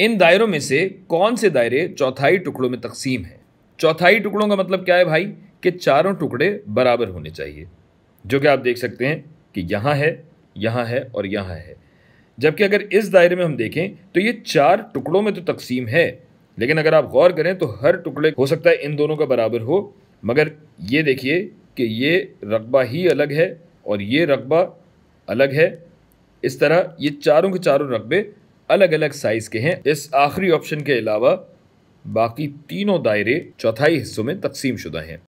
इन दायरों में से कौन से दायरे चौथाई टुकड़ों में तकसीम है चौथाई टुकड़ों का मतलब क्या है भाई कि चारों टुकड़े बराबर होने चाहिए जो कि आप देख सकते हैं कि यहाँ है यहाँ है और यहाँ है जबकि अगर इस दायरे में हम देखें तो ये चार टुकड़ों में तो तकसीम है लेकिन अगर आप गौर करें तो हर टुकड़े हो सकता है इन दोनों का बराबर हो मगर ये देखिए कि ये रकबा ही अलग है और ये रकबा अलग है इस तरह ये चारों के चारों रकबे अलग अलग साइज के हैं इस आखिरी ऑप्शन के अलावा बाकी तीनों दायरे चौथाई हिस्सों में तकसीम शुदा हैं